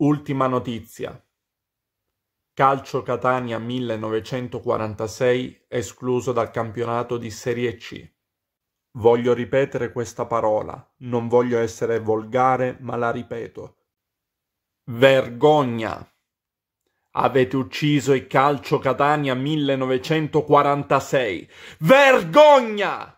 Ultima notizia. Calcio Catania 1946 escluso dal campionato di Serie C. Voglio ripetere questa parola, non voglio essere volgare, ma la ripeto. Vergogna! Avete ucciso il calcio Catania 1946. Vergogna!